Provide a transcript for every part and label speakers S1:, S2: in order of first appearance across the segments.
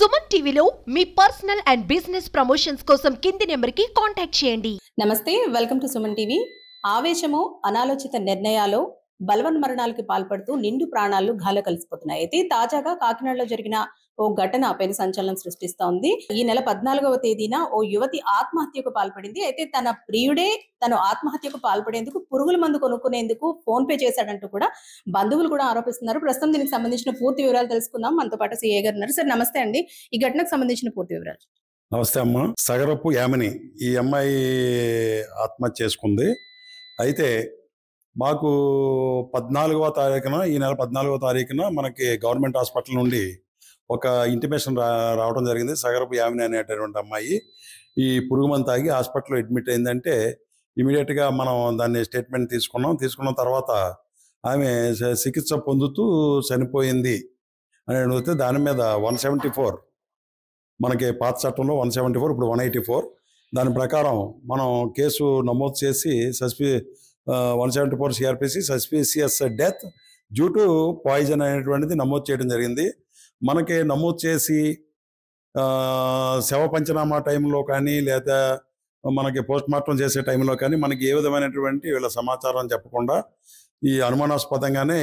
S1: సుమన్ టీవీలో మీ personal and business promotions కోసం కింది నెంబర్కి కాంటాక్ట్ చేయండి నమస్తే వెల్కమ్ టు సుమన్ టీవీ ఆవేశము అనాలోచిత నిర్ణయాలు బలవన్ బలవన్మరణాలకి పాల్పడుతూ నిండు ప్రాణాలు గాల కలిసిపోతున్నాయి అయితే తాజాగా కాకినాడలో జరిగిన ఓ ఘటన పైన సంచలనం సృష్టిస్తోంది ఈ నెల పద్నాలుగవ తేదీన ఓ యువతి ఆత్మహత్యకు పాల్పడింది అయితే తన ప్రియుడే తను ఆత్మహత్యకు పాల్పడేందుకు పురుగుల మందు కొనుక్కునేందుకు ఫోన్ పే చేశాడంటూ కూడా బంధువులు కూడా ఆరోపిస్తున్నారు ప్రస్తుతం దీనికి సంబంధించిన పూర్తి వివరాలు తెలుసుకుందాం మనతో పాటు సీఏ గారు ఉన్నారు సార్ నమస్తే అండి ఈ ఘటనకు సంబంధించిన పూర్తి వివరాలు
S2: నమస్తే అమ్మ సగరపు యామిని ఈ అమ్మాయి ఆత్మహత్య చేసుకుంది అయితే మాకు పద్నాలుగవ తారీఖున ఈ నెల పద్నాలుగవ తారీఖున మనకి గవర్నమెంట్ హాస్పిటల్ నుండి ఒక ఇంటిమేషన్ రా రావడం జరిగింది సగరపు యామిని అనేటటువంటి అమ్మాయి ఈ పురుగు మందు తాగి హాస్పిటల్లో అడ్మిట్ అయిందంటే ఇమీడియట్గా మనం దాన్ని స్టేట్మెంట్ తీసుకున్నాం తీసుకున్న తర్వాత ఆమె చికిత్స పొందుతూ చనిపోయింది అని అడిగితే దాని మీద వన్ సెవెంటీ ఫోర్ మనకి పాత చట్టంలో వన్ సెవెంటీ ఫోర్ ఇప్పుడు వన్ ఎయిటీ ఫోర్ దాని ప్రకారం మనం కేసు నమోదు చేసి సస్పి one seventy four CRPC suspicious death due to poison అనేటువంటిది నమోదు చేయడం జరిగింది మనకి నమోదు చేసి శవ పంచనామా టైంలో కానీ లేదా మనకి పోస్ట్ మార్టం చేసే టైంలో కానీ మనకి ఏ విధమైనటువంటి వీళ్ళ సమాచారం చెప్పకుండా ఈ అనుమానాస్పదంగానే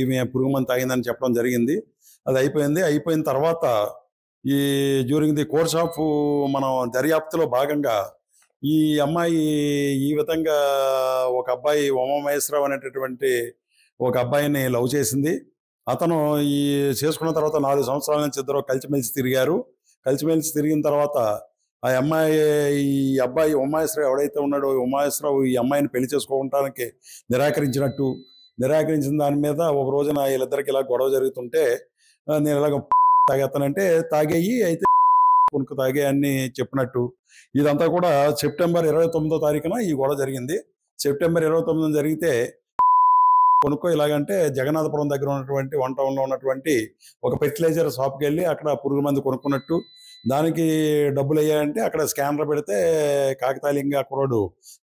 S2: ఈమె పురుగు మంత అయిందని చెప్పడం జరిగింది అది అయిపోయింది అయిపోయిన తర్వాత ఈ జ్యూరింగ్ ది కోర్స్ ఆఫ్ మనం దర్యాప్తులో భాగంగా ఈ అమ్మాయి ఈ విధంగా ఒక అబ్బాయి ఉమామహేశ్వరరావు అనేటటువంటి ఒక అబ్బాయిని లవ్ చేసింది అతను ఈ చేసుకున్న తర్వాత నాలుగు సంవత్సరాల నుంచి ఇద్దరు కలిసిమెలిసి తిరిగారు కలిసిమెలిసి తిరిగిన తర్వాత ఆ అమ్మాయి ఈ అబ్బాయి ఉమాయేశ్వరావు ఎవడైతే ఉన్నాడో ఉమాయేశ్వరావు ఈ అమ్మాయిని పెళ్లి చేసుకోవడానికి నిరాకరించినట్టు నిరాకరించిన దాని మీద ఒక రోజున వీళ్ళిద్దరికి ఇలా గొడవ జరుగుతుంటే నేను ఇలాగ తాగేస్తానంటే తాగేయి అయితే కొనుక్కు తాగే అని చెప్పినట్టు ఇదంతా కూడా సెప్టెంబర్ ఇరవై తొమ్మిదో తారీఖున ఈ గొడవ జరిగింది సెప్టెంబర్ ఇరవై తొమ్మిదిన జరిగితే కొనుక్కో ఇలాగంటే జగన్నాథపురం దగ్గర ఉన్నటువంటి వన్ టౌన్లో ఉన్నటువంటి ఒక ఫెర్టిలైజర్ షాప్కి వెళ్ళి అక్కడ పురుగు మందు కొనుక్కున్నట్టు దానికి డబ్బులు అయ్యాయంటే అక్కడ స్కానర్ పెడితే కాకతాళీయంగా కుర్రోడు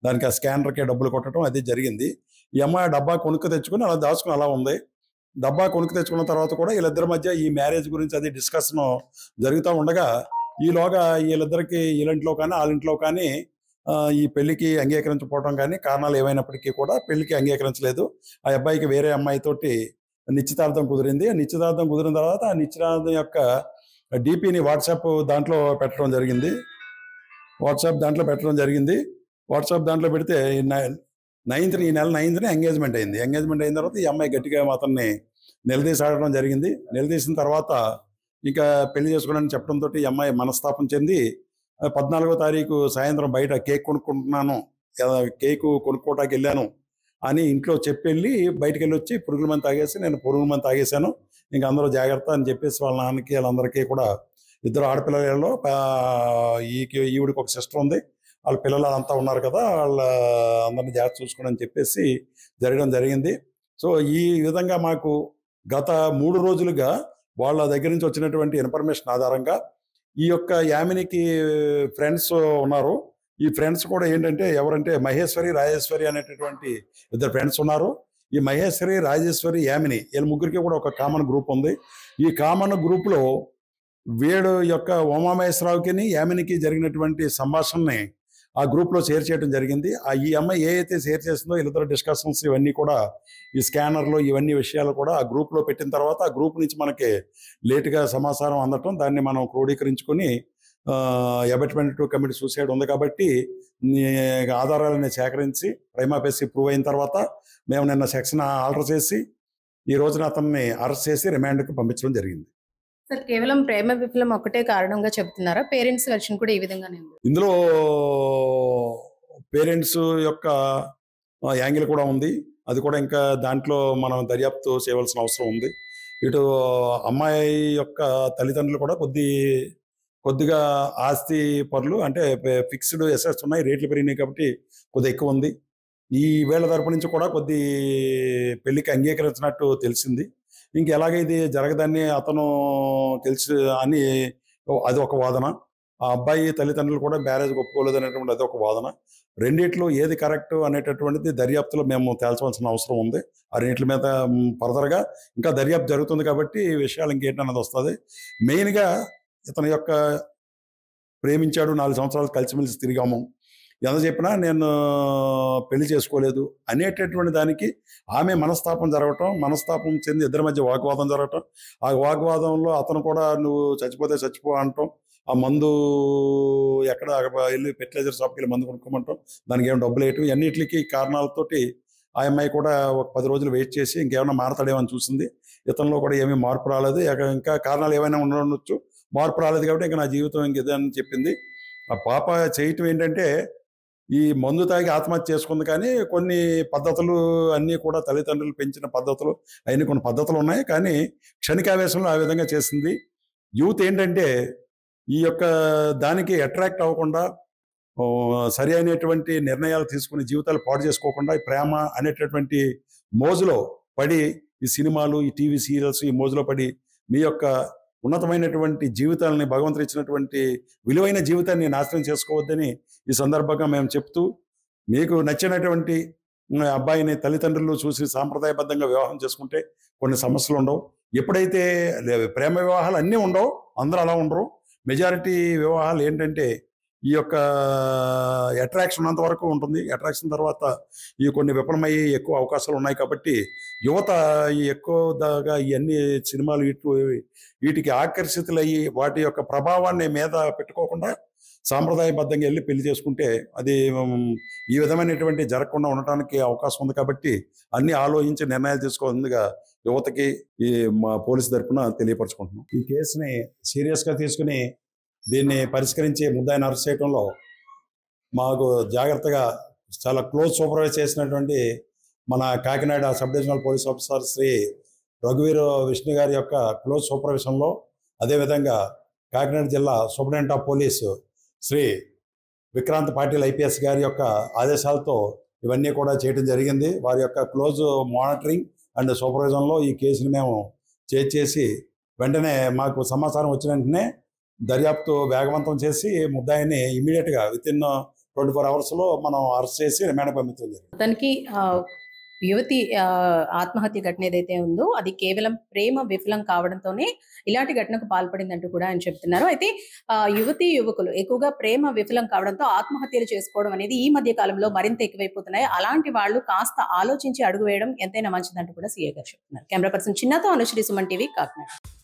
S2: దానికి ఆ స్కానర్కి డబ్బులు కొట్టడం అది జరిగింది ఈ అమ్మాయి డబ్బా కొనుక్కు తెచ్చుకుని అలా దాచుకుని అలా ఉంది డబ్బా కొనుక్కు తెచ్చుకున్న తర్వాత కూడా వీళ్ళిద్దరి మధ్య ఈ మ్యారేజ్ గురించి అది డిస్కషన్ జరుగుతూ ఉండగా ఈలోగా వీళ్ళిద్దరికి వీళ్ళింట్లో కానీ వాళ్ళ ఇంట్లో కానీ ఈ పెళ్లికి అంగీకరించకపోవడం కానీ కారణాలు ఏమైనప్పటికీ కూడా పెళ్లికి అంగీకరించలేదు ఆ అబ్బాయికి వేరే అమ్మాయితోటి నిశ్చితార్థం కుదిరింది ఆ నిశ్చితార్థం కుదిరిన తర్వాత ఆ నిశ్చితార్థం యొక్క డీపీని వాట్సాప్ దాంట్లో పెట్టడం జరిగింది వాట్సాప్ దాంట్లో పెట్టడం జరిగింది వాట్సాప్ దాంట్లో పెడితే నైన్త్ ఈ నెల నైన్త్ని ఎంగేజ్మెంట్ అయింది ఎంగేజ్మెంట్ అయిన తర్వాత ఈ అమ్మాయి గట్టిగా అతన్ని నిలదీసి జరిగింది నిలదీసిన తర్వాత ఇంకా పెళ్లి చేసుకోవడానికి చెప్పడంతో ఈ అమ్మాయి మనస్తాపం చెంది పద్నాలుగో తారీఖు సాయంత్రం బయట కేక్ కొనుక్కుంటున్నాను కేకు కొనుక్కోటానికి వెళ్ళాను అని ఇంట్లో చెప్పెళ్ళి బయటికి వెళ్ళి వచ్చి పురుగుల మంది తాగేసి నేను పురుగుల మంది తాగేశాను ఇంకా అందరూ జాగ్రత్త అని చెప్పేసి వాళ్ళ నాన్నకి వాళ్ళందరికీ కూడా ఇద్దరు ఆడపిల్లలలో ఈ ఈవిడికి ఒక సిస్టర్ ఉంది వాళ్ళ పిల్లలు అంతా ఉన్నారు కదా వాళ్ళ అందరిని జాగ్రత్త చూసుకోండి అని చెప్పేసి జరగడం జరిగింది సో ఈ విధంగా మాకు గత మూడు రోజులుగా వాళ్ళ దగ్గర నుంచి వచ్చినటువంటి ఇన్ఫర్మేషన్ ఆధారంగా ఈ యొక్క యామినికి ఫ్రెండ్స్ ఉన్నారు ఈ ఫ్రెండ్స్ కూడా ఏంటంటే ఎవరంటే మహేశ్వరి రాజేశ్వరి అనేటటువంటి ఇద్దరు ఫ్రెండ్స్ ఉన్నారు ఈ మహేశ్వరి రాజేశ్వరి యామిని వీళ్ళ ముగ్గురికి కూడా ఒక కామన్ గ్రూప్ ఉంది ఈ కామన్ గ్రూప్లో వీడు యొక్క ఉమామహేశ్వరరావుకి యామినికి జరిగినటువంటి సంభాషణని ఆ గ్రూప్లో షేర్ చేయడం జరిగింది ఆ ఈ అమ్మాయి ఏ అయితే షేర్ చేసిందో ఇద్దరు డిస్కషన్స్ ఇవన్నీ కూడా ఈ స్కానర్లో ఇవన్నీ విషయాలు కూడా ఆ గ్రూప్లో పెట్టిన తర్వాత ఆ గ్రూప్ నుంచి మనకి లేటుగా సమాచారం అందటం దాన్ని మనం క్రోడీకరించుకొని అబెట్మెంట్ కమిటీ సూసైడ్ ఉంది కాబట్టి ఆధారాలని సేకరించి ప్రైమాపేసి ప్రూవ్ అయిన తర్వాత మేము నిన్న సెక్షన్ ఆర్డర్ చేసి ఈ రోజున అతన్ని అరెస్ట్ చేసి రిమాండ్కి పంపించడం జరిగింది
S1: సార్ కేవలం ప్రేమ విఫలం ఒకటే కారణంగా చెప్తున్నారా పేరెంట్స్ వర్షన్ కూడా ఈ విధంగానే ఉంది
S2: ఇందులో పేరెంట్స్ యొక్క యాంగిల్ కూడా ఉంది అది కూడా ఇంకా దాంట్లో మనం దర్యాప్తు చేయవలసిన అవసరం ఉంది ఇటు అమ్మాయి యొక్క తల్లిదండ్రులు కూడా కొద్ది కొద్దిగా ఆస్తి పనులు అంటే ఫిక్స్డ్ ఎస్ఎస్ ఉన్నాయి రేట్లు పెరిగినాయి కాబట్టి కొద్దిగా ఎక్కువ ఉంది ఈ వేళ తరపు నుంచి కూడా కొద్ది పెళ్లికి అంగీకరించినట్టు తెలిసింది ఎలాగైతే జరగదని అతను తెలిసి అని అది ఒక వాదన ఆ అబ్బాయి తల్లిదండ్రులు కూడా మ్యారేజ్ ఒప్పుకోలేదు అనేటువంటి అది ఒక వాదన రెండిట్లో ఏది కరెక్ట్ అనేటటువంటిది దర్యాప్తులో మేము తేల్చవలసిన అవసరం ఉంది ఆ రెండింటి మీద ఫర్దర్గా ఇంకా దర్యాప్తు జరుగుతుంది కాబట్టి విషయాలు ఇంకేంటన్నది వస్తుంది మెయిన్గా ఇతని యొక్క ప్రేమించాడు నాలుగు సంవత్సరాలు కలిసిమెలిసి తిరిగాము ఎంత చెప్పినా నేను పెళ్లి చేసుకోలేదు అనేటటువంటి దానికి ఆమె మనస్తాపం జరగటం మనస్తాపం చెంది ఇద్దరి మధ్య వాగ్వాదం జరగటం ఆ వాగ్వాదంలో అతను కూడా నువ్వు చచ్చిపోతే చచ్చిపో అంటాం ఆ మందు ఎక్కడ వెళ్ళి ఫెర్టిలైజర్ షాప్కి వెళ్ళి మందు కొనుక్కోమంటాం దానికి ఏమైనా డబ్బులు వేయటం ఇవన్నిటికి కారణాలతోటి ఆ అమ్మాయి కూడా ఒక పది రోజులు వెయిట్ చేసి ఇంకేమైనా మారతాడేమని చూసింది ఇతనిలో కూడా ఏమీ మార్పు రాలేదు ఇంకా కారణాలు ఏమైనా ఉండవచ్చు మార్పు రాలేదు కాబట్టి ఇంకా నా జీవితం ఇంక అని చెప్పింది ఆ పాప చేయటం ఏంటంటే ఈ మందు తాగి ఆత్మహత్య చేసుకుంది కానీ కొన్ని పద్ధతులు అన్నీ కూడా తల్లిదండ్రులు పెంచిన పద్ధతులు అయినా కొన్ని పద్ధతులు ఉన్నాయి కానీ క్షణికావేశంలో ఆ విధంగా చేసింది యూత్ ఏంటంటే ఈ యొక్క దానికి అట్రాక్ట్ అవ్వకుండా సరి అయినటువంటి నిర్ణయాలు తీసుకుని జీవితాలు పాడు చేసుకోకుండా ఈ ప్రేమ అనేటటువంటి మోజులో పడి ఈ సినిమాలు ఈ టీవీ సీరియల్స్ ఈ మోజులో పడి మీ యొక్క ఉన్నతమైనటువంటి జీవితాలని భగవంతుడు ఇచ్చినటువంటి విలువైన జీవితాన్ని నాశనం చేసుకోవద్దని ఈ సందర్భంగా మేము చెప్తూ మీకు నచ్చినటువంటి అబ్బాయిని తల్లిదండ్రులు చూసి సాంప్రదాయబద్ధంగా వివాహం చేసుకుంటే కొన్ని సమస్యలు ఉండవు ఎప్పుడైతే ప్రేమ వివాహాలు అన్నీ ఉండవు అందరూ అలా ఉండరు మెజారిటీ వివాహాలు ఏంటంటే ఈ యొక్క అట్రాక్షన్ ఉన్నంత వరకు ఉంటుంది అట్రాక్షన్ తర్వాత ఈ కొన్ని విఫలమయ్యే ఎక్కువ అవకాశాలు ఉన్నాయి కాబట్టి యువత ఎక్కువగా ఇవన్నీ సినిమాలు ఇటు వీటికి అయ్యి వాటి యొక్క ప్రభావాన్ని మీద పెట్టుకోకుండా సాంప్రదాయబద్ధంగా వెళ్ళి పెళ్లి చేసుకుంటే అది ఈ విధమైనటువంటి జరగకుండా ఉండటానికి అవకాశం ఉంది కాబట్టి అన్ని ఆలోచించి నిర్ణయాలు తీసుకోవాలిగా యువతకి ఈ మా పోలీసు తరఫున తెలియపరచుకుంటున్నాం ఈ కేసుని సీరియస్గా తీసుకుని దీన్ని పరిష్కరించి ముద్దాయిని అరెస్ట్ చేయడంలో మాకు జాగ్రత్తగా చాలా క్లోజ్ సూపర్వైజ్ చేసినటువంటి మన Kakinada sub divisional police officer Shri రఘువీర్ విష్ణు గారి యొక్క క్లోజ్ సూపర్విజన్లో అదేవిధంగా కాకినాడ జిల్లా superintendent of police Shri Vikrant Patil IPS గారి యొక్క ఆదేశాలతో ఇవన్నీ కూడా చేయడం జరిగింది వారి యొక్క క్లోజ్ మానిటరింగ్ అండ్ సూపర్విజన్లో ఈ కేసుని మేము చేసి వెంటనే మాకు సమాచారం వచ్చిన వెంటనే దర్యాప్తు వేగవంతం చేసి ముద్దాయిని గా within twenty four hours లో మనం అరెస్ట్ చేసి రిమాండ్ పంపించడం జరిగింది
S1: తనకి యువతి ఆత్మహత్య ఘటన ఏదైతే ఉందో అది కేవలం ప్రేమ విఫలం కావడంతోనే ఇలాంటి ఘటనకు పాల్పడిందంటూ కూడా ఆయన చెప్తున్నారు అయితే యువతి యువకులు ఎక్కువగా ప్రేమ విఫలం కావడంతో ఆత్మహత్యలు చేసుకోవడం అనేది ఈ మధ్య కాలంలో మరింత ఎక్కువైపోతున్నాయి అలాంటి వాళ్ళు కాస్త ఆలోచించి అడుగు వేయడం ఎంతైనా మంచిదంటూ కూడా సీఏ గారు చెప్తున్నారు కెమెరా పర్సన్ చిన్నతో అనుశ్రీ సుమన్ టీవీ కాకినాడ